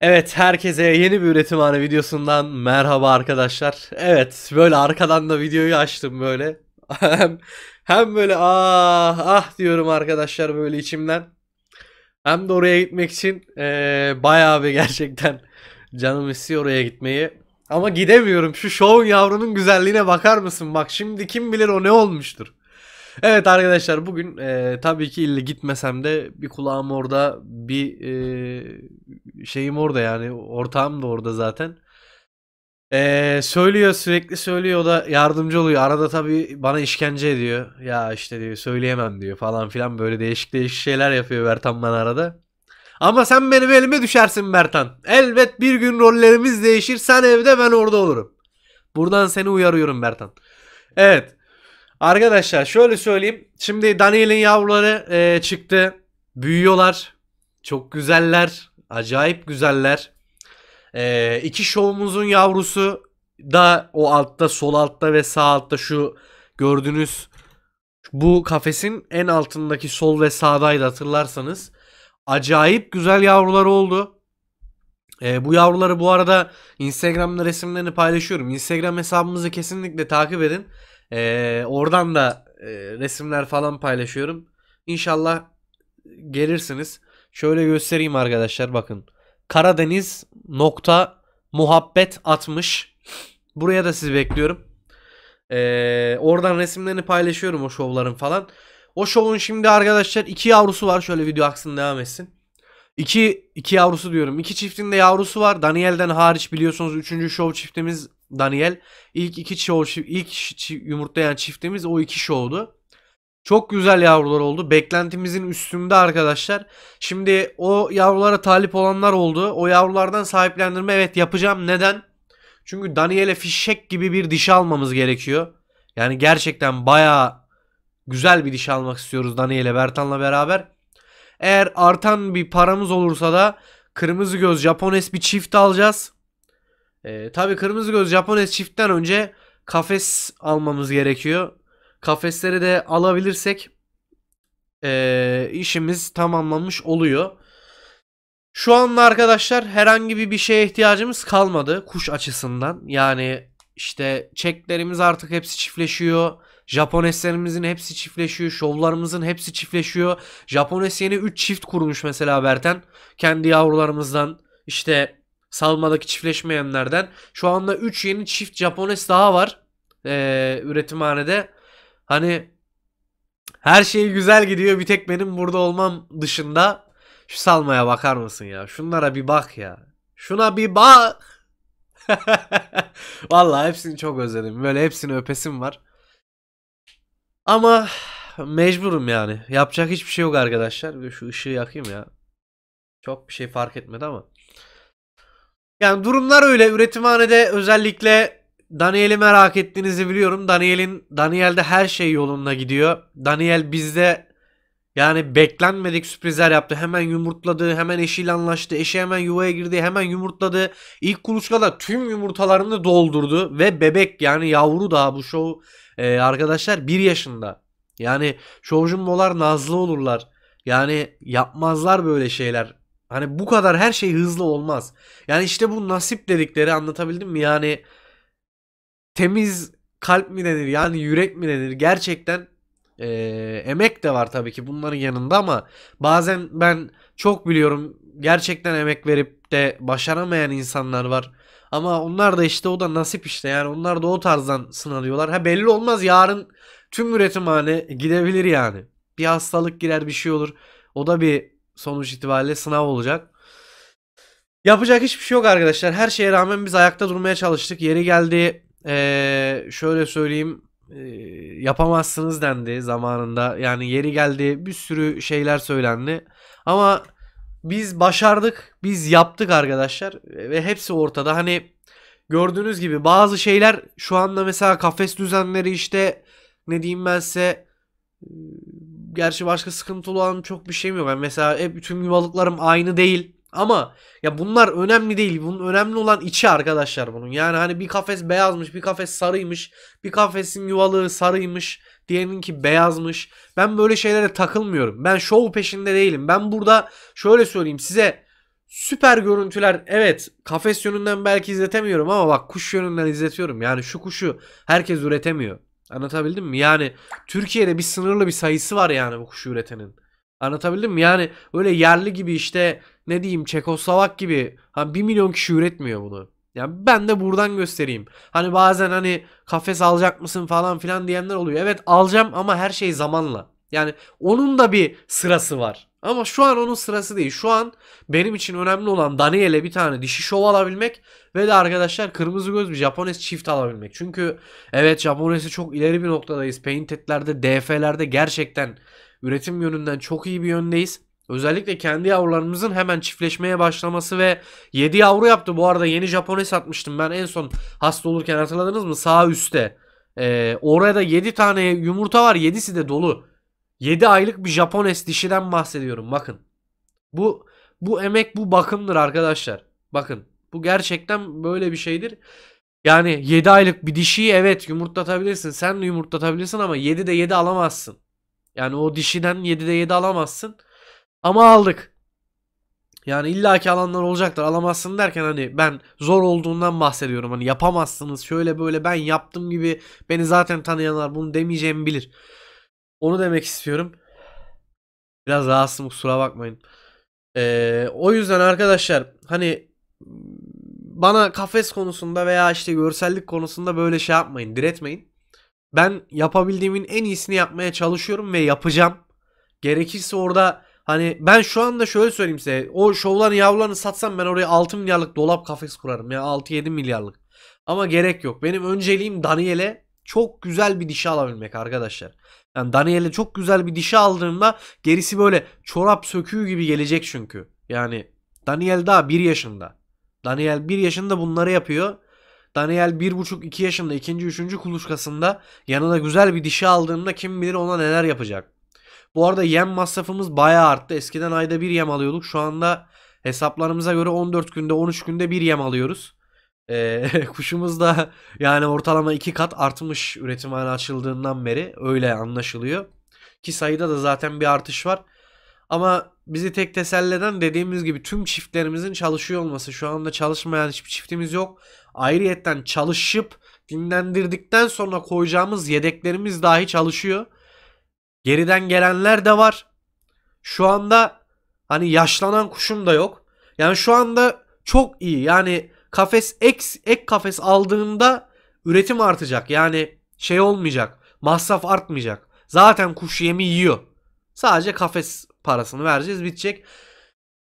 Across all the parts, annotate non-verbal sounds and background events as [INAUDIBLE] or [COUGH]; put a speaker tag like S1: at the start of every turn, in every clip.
S1: Evet herkese yeni bir üretim üretimhane videosundan merhaba arkadaşlar. Evet böyle arkadan da videoyu açtım böyle. hem, hem böyle ah ah diyorum arkadaşlar böyle içimden. Hem de oraya gitmek için ee, bayağı bir gerçekten canım istiyor oraya gitmeyi. Ama gidemiyorum şu şovun yavrunun güzelliğine bakar mısın? Bak şimdi kim bilir o ne olmuştur. Evet arkadaşlar bugün e, tabii ki ille gitmesem de bir kulağım orada bir e, şeyim orada yani ortağım da orada zaten. E, söylüyor sürekli söylüyor o da yardımcı oluyor. Arada tabii bana işkence ediyor. Ya işte diyor söyleyemem diyor falan filan böyle değişik değişik şeyler yapıyor Bertan bana arada. Ama sen benim elime düşersin Bertan. Elbet bir gün rollerimiz değişir. Sen evde ben orada olurum. Buradan seni uyarıyorum Bertan. Evet. Arkadaşlar şöyle söyleyeyim. Şimdi Daniel'in yavruları e, çıktı. Büyüyorlar. Çok güzeller. Acayip güzeller. E, iki şovumuzun yavrusu da o altta sol altta ve sağ altta şu gördüğünüz bu kafesin en altındaki sol ve sağdaydı hatırlarsanız. Acayip güzel yavrular oldu. E, bu yavruları bu arada Instagram'da resimlerini paylaşıyorum. Instagram hesabımızı kesinlikle takip edin. Ee, oradan da e, resimler falan paylaşıyorum. İnşallah gelirsiniz. Şöyle göstereyim arkadaşlar bakın. Karadeniz nokta muhabbet 60. Buraya da sizi bekliyorum. Ee, oradan resimlerini paylaşıyorum o şovların falan. O şovun şimdi arkadaşlar iki yavrusu var. Şöyle video aksın devam etsin. İki, iki yavrusu diyorum. İki çiftin de yavrusu var. Daniel'den hariç biliyorsunuz üçüncü şov çiftimiz Daniel ilk iki show ilk yumurtlayan çiftimiz o iki show'du. Çok güzel yavrular oldu. Beklentimizin üstünde arkadaşlar. Şimdi o yavrulara talip olanlar oldu. O yavrulardan sahiplendirme evet yapacağım. Neden? Çünkü Daniel'e fişek gibi bir dişi almamız gerekiyor. Yani gerçekten baya güzel bir dişi almak istiyoruz Daniel'e Bertan'la beraber. Eğer artan bir paramız olursa da kırmızı göz Japones bir çift alacağız. E, tabii kırmızı göz Japones çiftten önce kafes almamız gerekiyor. Kafesleri de alabilirsek e, işimiz tamamlanmış oluyor. Şu anda arkadaşlar herhangi bir bir şeye ihtiyacımız kalmadı kuş açısından. Yani işte çeklerimiz artık hepsi çiftleşiyor. Japoneslerimizin hepsi çiftleşiyor. Şovlarımızın hepsi çiftleşiyor. Japones yeni 3 çift kurmuş mesela Berten. Kendi yavrularımızdan işte Salmadaki çiftleşmeyenlerden. Şu anda 3 yeni çift Japones daha var ee, üretimhanede. Hani her şey güzel gidiyor bir tek benim burada olmam dışında. Şu salmaya bakar mısın ya? Şunlara bir bak ya. Şuna bir bak. [LAUGHS] Vallahi hepsini çok özledim. Böyle hepsini öpesim var. Ama mecburum yani. Yapacak hiçbir şey yok arkadaşlar. Şu ışığı yakayım ya. Çok bir şey fark etmedi ama. Yani durumlar öyle. Üretimhanede özellikle Daniel'i merak ettiğinizi biliyorum. Daniel'in Daniel'de her şey yolunda gidiyor. Daniel bizde yani beklenmedik sürprizler yaptı. Hemen yumurtladı, hemen eşiyle anlaştı. Eşi hemen yuvaya girdi, hemen yumurtladı. İlk kuluçkada tüm yumurtalarını doldurdu ve bebek yani yavru daha bu şov e, arkadaşlar 1 yaşında. Yani şovcumbolar nazlı olurlar. Yani yapmazlar böyle şeyler. Hani bu kadar her şey hızlı olmaz. Yani işte bu nasip dedikleri anlatabildim mi? Yani temiz kalp mi denir yani yürek mi denir gerçekten e, emek de var tabii ki bunların yanında ama bazen ben çok biliyorum gerçekten emek verip de başaramayan insanlar var. Ama onlar da işte o da nasip işte yani onlar da o tarzdan sınanıyorlar. Ha belli olmaz yarın tüm üretim üretimhane gidebilir yani. Bir hastalık girer bir şey olur. O da bir sonuç itibariyle sınav olacak. Yapacak hiçbir şey yok arkadaşlar. Her şeye rağmen biz ayakta durmaya çalıştık. Yeri geldi ee, şöyle söyleyeyim e, yapamazsınız dendi zamanında. Yani yeri geldi bir sürü şeyler söylendi. Ama biz başardık. Biz yaptık arkadaşlar. Ve hepsi ortada. Hani gördüğünüz gibi bazı şeyler şu anda mesela kafes düzenleri işte ne diyeyim ben size gerçi başka sıkıntılı olan çok bir şeyim yok. Yani mesela hep bütün yuvalıklarım aynı değil. Ama ya bunlar önemli değil. Bunun önemli olan içi arkadaşlar bunun. Yani hani bir kafes beyazmış, bir kafes sarıymış, bir kafesin yuvalığı sarıymış, diğerinin ki beyazmış. Ben böyle şeylere takılmıyorum. Ben şov peşinde değilim. Ben burada şöyle söyleyeyim size süper görüntüler evet kafes yönünden belki izletemiyorum ama bak kuş yönünden izletiyorum. Yani şu kuşu herkes üretemiyor. Anlatabildim mi? Yani Türkiye'de bir sınırlı bir sayısı var yani bu kuşu üretenin. Anlatabildim mi? Yani öyle yerli gibi işte ne diyeyim Çekoslovak gibi hani 1 milyon kişi üretmiyor bunu. Yani ben de buradan göstereyim. Hani bazen hani kafes alacak mısın falan filan diyenler oluyor. Evet alacağım ama her şey zamanla. Yani onun da bir sırası var. Ama şu an onun sırası değil. Şu an benim için önemli olan Daniel'e bir tane dişi şov alabilmek ve de arkadaşlar kırmızı göz bir Japones çift alabilmek. Çünkü evet Japones'i çok ileri bir noktadayız. Painted'lerde, DF'lerde gerçekten üretim yönünden çok iyi bir yöndeyiz. Özellikle kendi yavrularımızın hemen çiftleşmeye başlaması ve 7 yavru yaptı. Bu arada yeni Japones atmıştım ben en son hasta olurken hatırladınız mı? Sağ üstte. Ee, oraya da 7 tane yumurta var. 7'si de dolu. 7 aylık bir Japones dişiden bahsediyorum bakın. Bu bu emek bu bakımdır arkadaşlar. Bakın bu gerçekten böyle bir şeydir. Yani 7 aylık bir dişiyi evet yumurtlatabilirsin. Sen de yumurtlatabilirsin ama de 7 alamazsın. Yani o dişiden de 7 alamazsın. Ama aldık. Yani illaki alanlar olacaktır. Alamazsın derken hani ben zor olduğundan bahsediyorum. Hani yapamazsınız şöyle böyle ben yaptım gibi beni zaten tanıyanlar bunu demeyeceğimi bilir. Onu demek istiyorum. Biraz rahatsızım kusura bakmayın. Ee, o yüzden arkadaşlar hani bana kafes konusunda veya işte görsellik konusunda böyle şey yapmayın, diretmeyin. Ben yapabildiğimin en iyisini yapmaya çalışıyorum ve yapacağım. Gerekirse orada hani ben şu anda şöyle söyleyeyim size. O şovlan yavlanı satsam ben oraya 6 milyarlık dolap kafes kurarım ya 6-7 milyarlık. Ama gerek yok. Benim önceliğim Daniel'e çok güzel bir dişe alabilmek arkadaşlar. Yani Daniel'e çok güzel bir dişe aldığında gerisi böyle çorap söküğü gibi gelecek çünkü. Yani Daniel daha 1 yaşında. Daniel 1 yaşında bunları yapıyor. Daniel 1,5-2 yaşında ikinci üçüncü kuluçkasında yanına güzel bir dişi aldığında kim bilir ona neler yapacak. Bu arada yem masrafımız baya arttı. Eskiden ayda bir yem alıyorduk. Şu anda hesaplarımıza göre 14 günde 13 günde bir yem alıyoruz. Ee, [LAUGHS] kuşumuz da yani ortalama iki kat artmış üretim üretimhane açıldığından beri öyle anlaşılıyor. Ki sayıda da zaten bir artış var. Ama bizi tek teselli eden dediğimiz gibi tüm çiftlerimizin çalışıyor olması. Şu anda çalışmayan hiçbir çiftimiz yok. Ayrıyetten çalışıp dinlendirdikten sonra koyacağımız yedeklerimiz dahi çalışıyor. Geriden gelenler de var. Şu anda hani yaşlanan kuşum da yok. Yani şu anda çok iyi. Yani kafes ek, ek kafes aldığında üretim artacak. Yani şey olmayacak. Masraf artmayacak. Zaten kuş yemi yiyor. Sadece kafes parasını vereceğiz bitecek.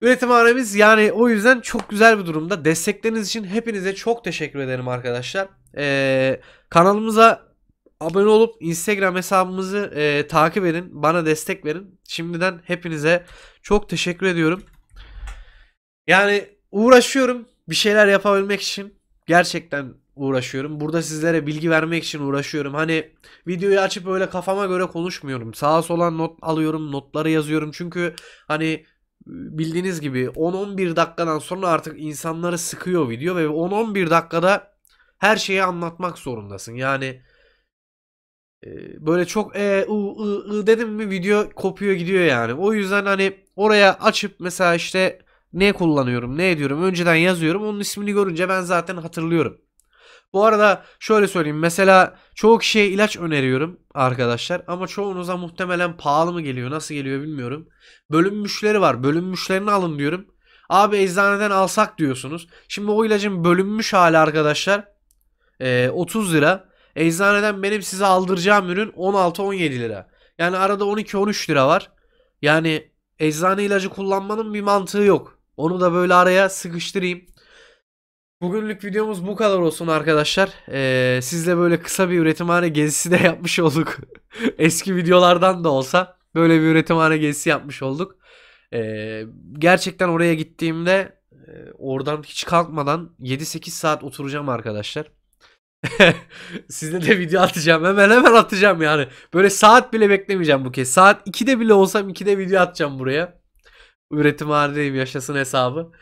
S1: Üretim aramız yani o yüzden çok güzel bir durumda. Destekleriniz için hepinize çok teşekkür ederim arkadaşlar. Ee, kanalımıza abone olup Instagram hesabımızı e, takip edin. Bana destek verin. Şimdiden hepinize çok teşekkür ediyorum. Yani uğraşıyorum bir şeyler yapabilmek için gerçekten uğraşıyorum. Burada sizlere bilgi vermek için uğraşıyorum. Hani videoyu açıp böyle kafama göre konuşmuyorum. Sağa sola not alıyorum, notları yazıyorum. Çünkü hani ıı, bildiğiniz gibi 10-11 dakikadan sonra artık insanları sıkıyor video ve 10-11 dakikada her şeyi anlatmak zorundasın. Yani ıı, böyle çok e, ee, u ı, ı dedim mi video kopuyor gidiyor yani. O yüzden hani oraya açıp mesela işte ne kullanıyorum, ne ediyorum önceden yazıyorum. Onun ismini görünce ben zaten hatırlıyorum. Bu arada şöyle söyleyeyim. Mesela çoğu kişiye ilaç öneriyorum arkadaşlar. Ama çoğunuza muhtemelen pahalı mı geliyor, nasıl geliyor bilmiyorum. Bölünmüşleri var. Bölünmüşlerini alın diyorum. Abi eczaneden alsak diyorsunuz. Şimdi o ilacın bölünmüş hali arkadaşlar. 30 e, lira. Eczaneden benim size aldıracağım ürün 16-17 lira. Yani arada 12-13 lira var. Yani eczane ilacı kullanmanın bir mantığı yok. Onu da böyle araya sıkıştırayım. Bugünlük videomuz bu kadar olsun arkadaşlar. Ee, sizle böyle kısa bir üretimhane gezisi de [LAUGHS] yapmış olduk. [LAUGHS] Eski videolardan da olsa böyle bir üretimhane gezisi yapmış olduk. Ee, gerçekten oraya gittiğimde e, oradan hiç kalkmadan 7-8 saat oturacağım arkadaşlar. [LAUGHS] Sizle de video atacağım. Hemen hemen atacağım yani. Böyle saat bile beklemeyeceğim bu kez. Saat 2'de bile olsam 2'de video atacağım buraya. Üretim halindeyim yaşasın hesabı.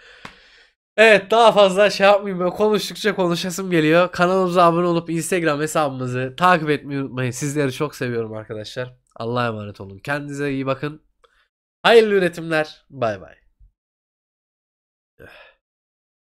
S1: Evet daha fazla şey yapmayayım böyle konuştukça konuşasım geliyor. Kanalımıza abone olup Instagram hesabımızı takip etmeyi unutmayın. Sizleri çok seviyorum arkadaşlar. Allah'a emanet olun. Kendinize iyi bakın. Hayırlı üretimler. Bay bay.